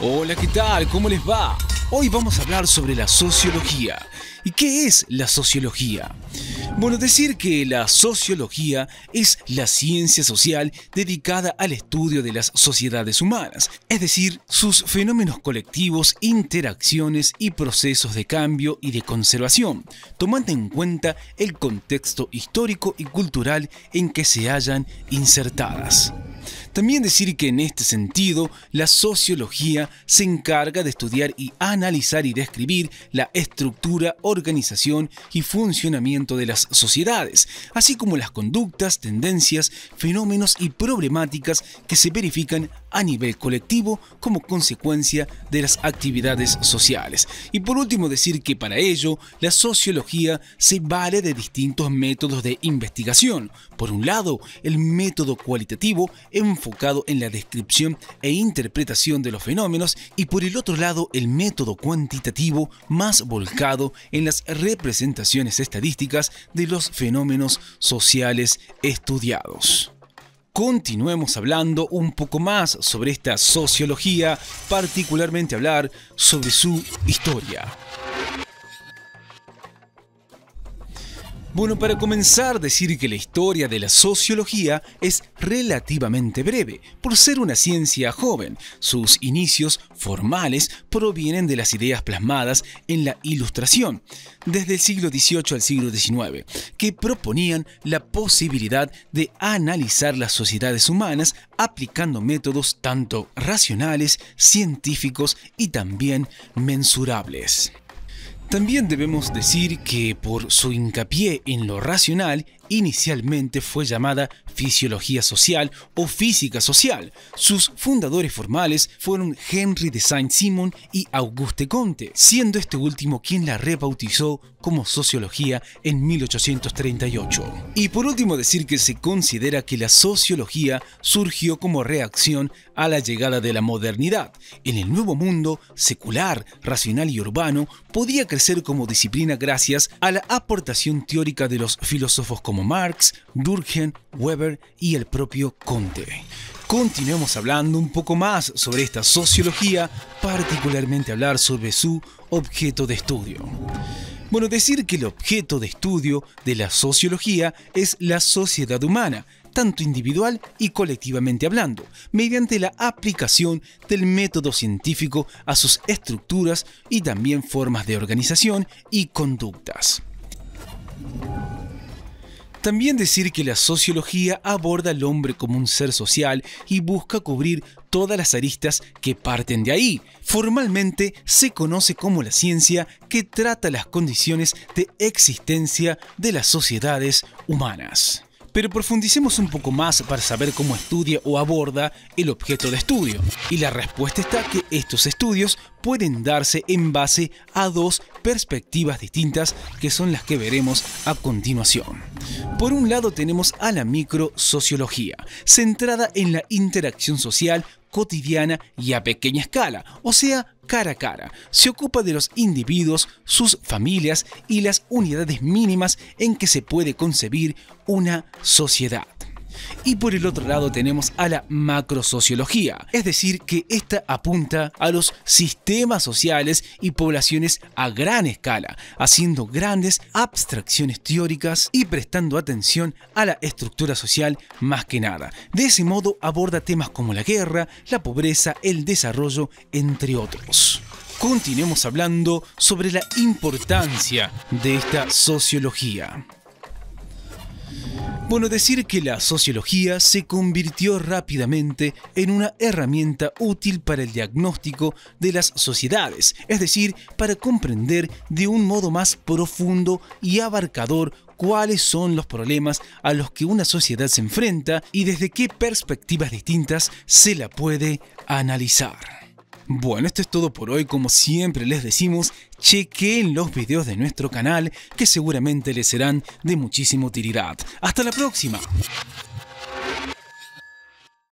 Hola, ¿qué tal? ¿Cómo les va? Hoy vamos a hablar sobre la sociología. ¿Y qué es la sociología? Bueno, decir que la sociología es la ciencia social dedicada al estudio de las sociedades humanas, es decir, sus fenómenos colectivos, interacciones y procesos de cambio y de conservación, tomando en cuenta el contexto histórico y cultural en que se hayan insertadas. También decir que en este sentido, la sociología se encarga de estudiar y analizar y describir la estructura, organización y funcionamiento de las sociedades, así como las conductas, tendencias, fenómenos y problemáticas que se verifican a nivel colectivo como consecuencia de las actividades sociales. Y por último decir que para ello, la sociología se vale de distintos métodos de investigación. Por un lado, el método cualitativo en enfocado en la descripción e interpretación de los fenómenos y por el otro lado el método cuantitativo más volcado en las representaciones estadísticas de los fenómenos sociales estudiados continuemos hablando un poco más sobre esta sociología, particularmente hablar sobre su historia. Bueno, para comenzar, decir que la historia de la sociología es relativamente breve, por ser una ciencia joven. Sus inicios formales provienen de las ideas plasmadas en la Ilustración, desde el siglo XVIII al siglo XIX, que proponían la posibilidad de analizar las sociedades humanas aplicando métodos tanto racionales, científicos y también mensurables. También debemos decir que por su hincapié en lo racional Inicialmente fue llamada Fisiología Social o Física Social. Sus fundadores formales fueron Henry de Saint-Simon y Auguste Comte, siendo este último quien la rebautizó como Sociología en 1838. Y por último decir que se considera que la sociología surgió como reacción a la llegada de la modernidad. En el nuevo mundo, secular, racional y urbano, podía crecer como disciplina gracias a la aportación teórica de los filósofos como Marx, Durkheim, Weber y el propio Conte. Continuemos hablando un poco más sobre esta sociología, particularmente hablar sobre su objeto de estudio. Bueno, decir que el objeto de estudio de la sociología es la sociedad humana, tanto individual y colectivamente hablando, mediante la aplicación del método científico a sus estructuras y también formas de organización y conductas. También decir que la sociología aborda al hombre como un ser social y busca cubrir todas las aristas que parten de ahí. Formalmente se conoce como la ciencia que trata las condiciones de existencia de las sociedades humanas pero profundicemos un poco más para saber cómo estudia o aborda el objeto de estudio. Y la respuesta está que estos estudios pueden darse en base a dos perspectivas distintas que son las que veremos a continuación. Por un lado tenemos a la microsociología, centrada en la interacción social cotidiana y a pequeña escala, o sea, cara a cara. Se ocupa de los individuos, sus familias y las unidades mínimas en que se puede concebir una sociedad. Y por el otro lado tenemos a la macrosociología, es decir, que esta apunta a los sistemas sociales y poblaciones a gran escala, haciendo grandes abstracciones teóricas y prestando atención a la estructura social más que nada. De ese modo aborda temas como la guerra, la pobreza, el desarrollo, entre otros continuemos hablando sobre la importancia de esta sociología. Bueno, decir que la sociología se convirtió rápidamente en una herramienta útil para el diagnóstico de las sociedades, es decir, para comprender de un modo más profundo y abarcador cuáles son los problemas a los que una sociedad se enfrenta y desde qué perspectivas distintas se la puede analizar. Bueno, esto es todo por hoy, como siempre les decimos, chequen los videos de nuestro canal que seguramente les serán de muchísima utilidad. ¡Hasta la próxima!